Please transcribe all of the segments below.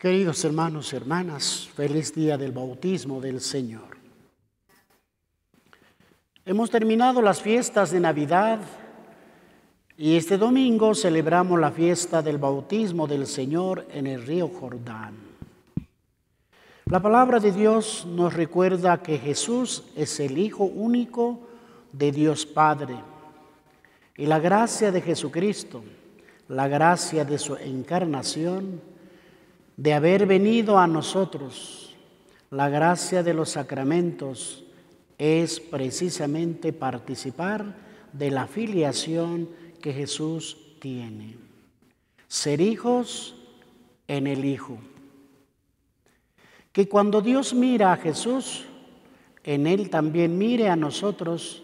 Queridos hermanos y hermanas, feliz día del bautismo del Señor. Hemos terminado las fiestas de Navidad y este domingo celebramos la fiesta del bautismo del Señor en el río Jordán. La palabra de Dios nos recuerda que Jesús es el Hijo único de Dios Padre y la gracia de Jesucristo, la gracia de su encarnación, de haber venido a nosotros la gracia de los sacramentos es precisamente participar de la filiación que Jesús tiene. Ser hijos en el Hijo. Que cuando Dios mira a Jesús, en Él también mire a nosotros,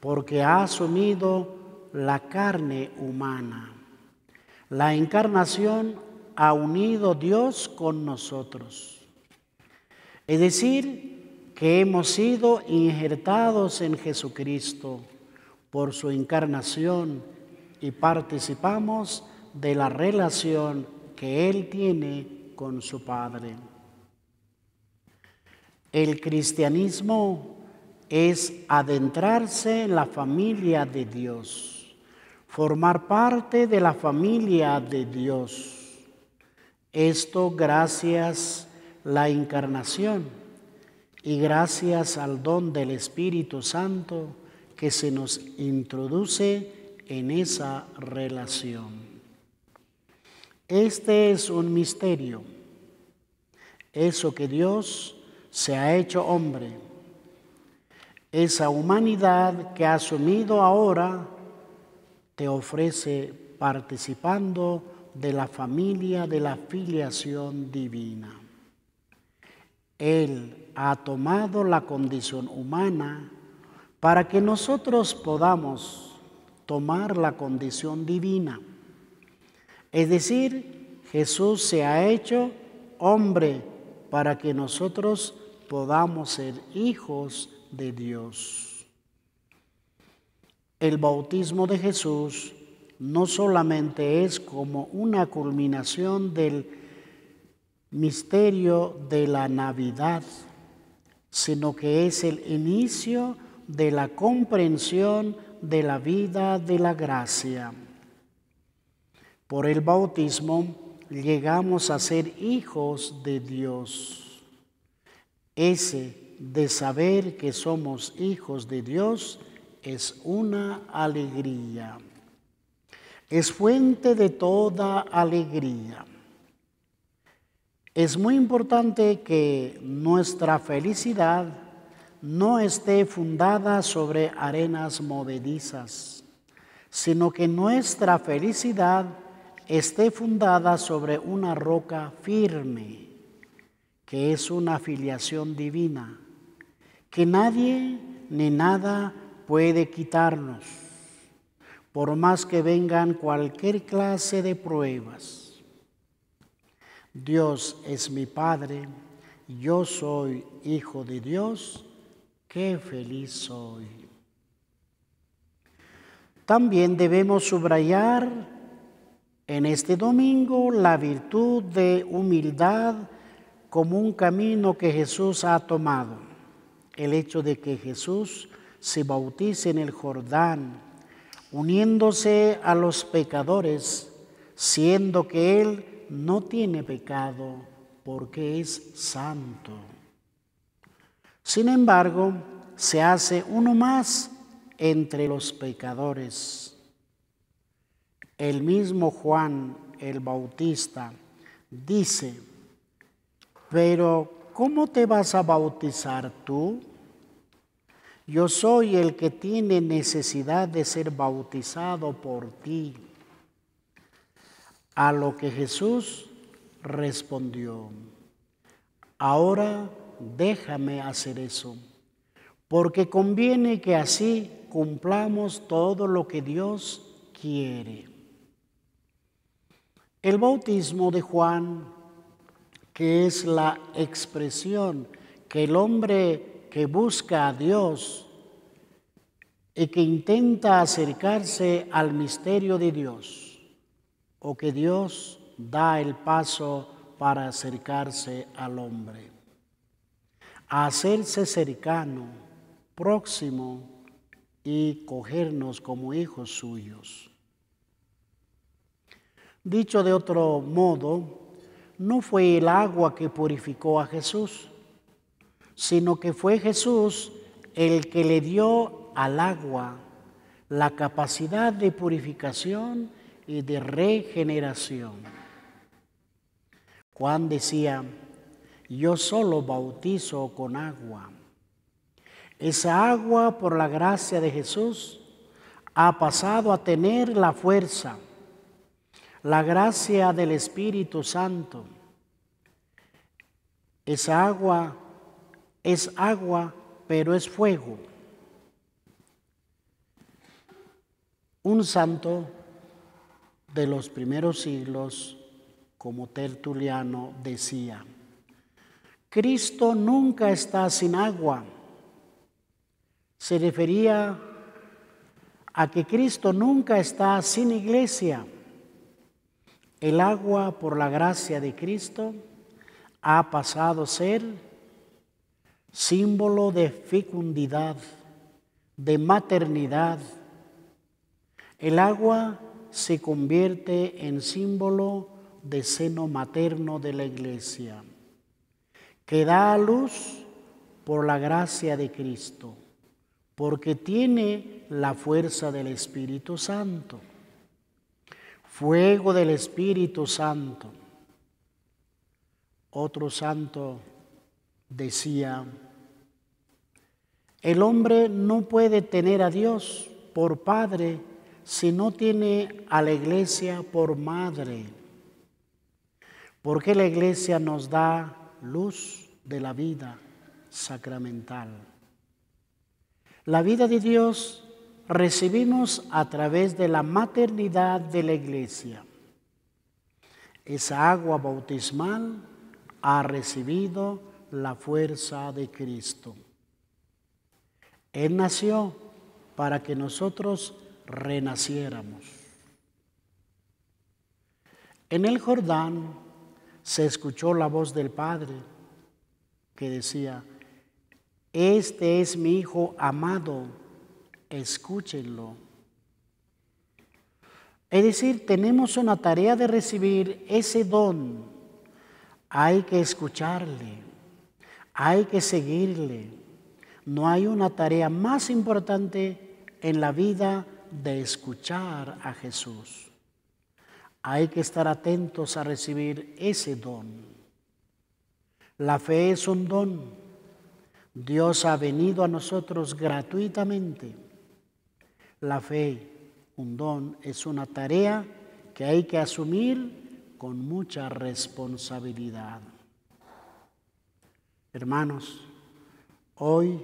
porque ha asumido la carne humana. La encarnación ha unido Dios con nosotros. Es decir, que hemos sido injertados en Jesucristo por su encarnación y participamos de la relación que Él tiene con su Padre. El cristianismo es adentrarse en la familia de Dios, formar parte de la familia de Dios esto gracias la encarnación y gracias al don del Espíritu Santo que se nos introduce en esa relación. Este es un misterio, eso que Dios se ha hecho hombre, esa humanidad que ha asumido ahora te ofrece participando de la familia de la filiación divina. Él ha tomado la condición humana para que nosotros podamos tomar la condición divina. Es decir, Jesús se ha hecho hombre para que nosotros podamos ser hijos de Dios. El bautismo de Jesús no solamente es como una culminación del misterio de la Navidad, sino que es el inicio de la comprensión de la vida de la gracia. Por el bautismo llegamos a ser hijos de Dios. Ese de saber que somos hijos de Dios es una alegría es fuente de toda alegría. Es muy importante que nuestra felicidad no esté fundada sobre arenas movedizas, sino que nuestra felicidad esté fundada sobre una roca firme, que es una afiliación divina, que nadie ni nada puede quitarnos por más que vengan cualquier clase de pruebas. Dios es mi Padre, yo soy hijo de Dios, qué feliz soy. También debemos subrayar en este domingo la virtud de humildad como un camino que Jesús ha tomado. El hecho de que Jesús se bautice en el Jordán, uniéndose a los pecadores, siendo que Él no tiene pecado porque es santo. Sin embargo, se hace uno más entre los pecadores. El mismo Juan el Bautista dice, pero ¿cómo te vas a bautizar tú? yo soy el que tiene necesidad de ser bautizado por ti. A lo que Jesús respondió, ahora déjame hacer eso, porque conviene que así cumplamos todo lo que Dios quiere. El bautismo de Juan, que es la expresión que el hombre que busca a Dios y que intenta acercarse al misterio de Dios o que Dios da el paso para acercarse al hombre. A hacerse cercano, próximo y cogernos como hijos suyos. Dicho de otro modo, no fue el agua que purificó a Jesús, sino que fue Jesús el que le dio al agua la capacidad de purificación y de regeneración. Juan decía, yo solo bautizo con agua. Esa agua, por la gracia de Jesús, ha pasado a tener la fuerza, la gracia del Espíritu Santo. Esa agua es agua, pero es fuego. Un santo de los primeros siglos, como Tertuliano, decía, Cristo nunca está sin agua. Se refería a que Cristo nunca está sin iglesia. El agua por la gracia de Cristo ha pasado a ser símbolo de fecundidad, de maternidad. El agua se convierte en símbolo de seno materno de la iglesia, que da a luz por la gracia de Cristo, porque tiene la fuerza del Espíritu Santo, fuego del Espíritu Santo. Otro santo decía, el hombre no puede tener a Dios por padre si no tiene a la iglesia por madre. Porque la iglesia nos da luz de la vida sacramental. La vida de Dios recibimos a través de la maternidad de la iglesia. Esa agua bautismal ha recibido la fuerza de Cristo. Él nació para que nosotros renaciéramos. En el Jordán se escuchó la voz del Padre que decía, este es mi Hijo amado, escúchenlo. Es decir, tenemos una tarea de recibir ese don. Hay que escucharle, hay que seguirle no hay una tarea más importante en la vida de escuchar a Jesús. Hay que estar atentos a recibir ese don. La fe es un don. Dios ha venido a nosotros gratuitamente. La fe, un don, es una tarea que hay que asumir con mucha responsabilidad. Hermanos, Hoy,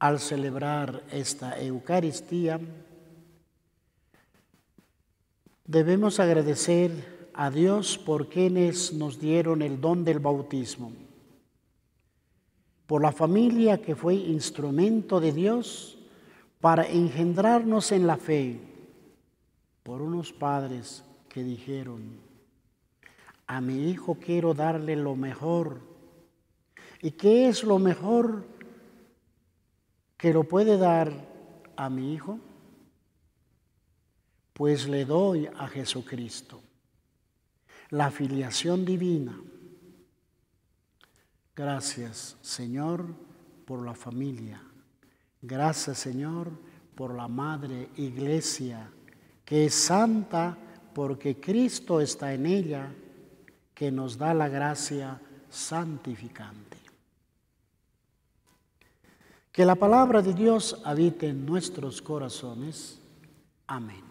al celebrar esta Eucaristía, debemos agradecer a Dios por quienes nos dieron el don del bautismo, por la familia que fue instrumento de Dios para engendrarnos en la fe, por unos padres que dijeron, a mi hijo quiero darle lo mejor ¿Y qué es lo mejor que lo puede dar a mi hijo? Pues le doy a Jesucristo la filiación divina. Gracias, Señor, por la familia. Gracias, Señor, por la Madre Iglesia, que es santa porque Cristo está en ella, que nos da la gracia santificante. Que la palabra de Dios habite en nuestros corazones. Amén.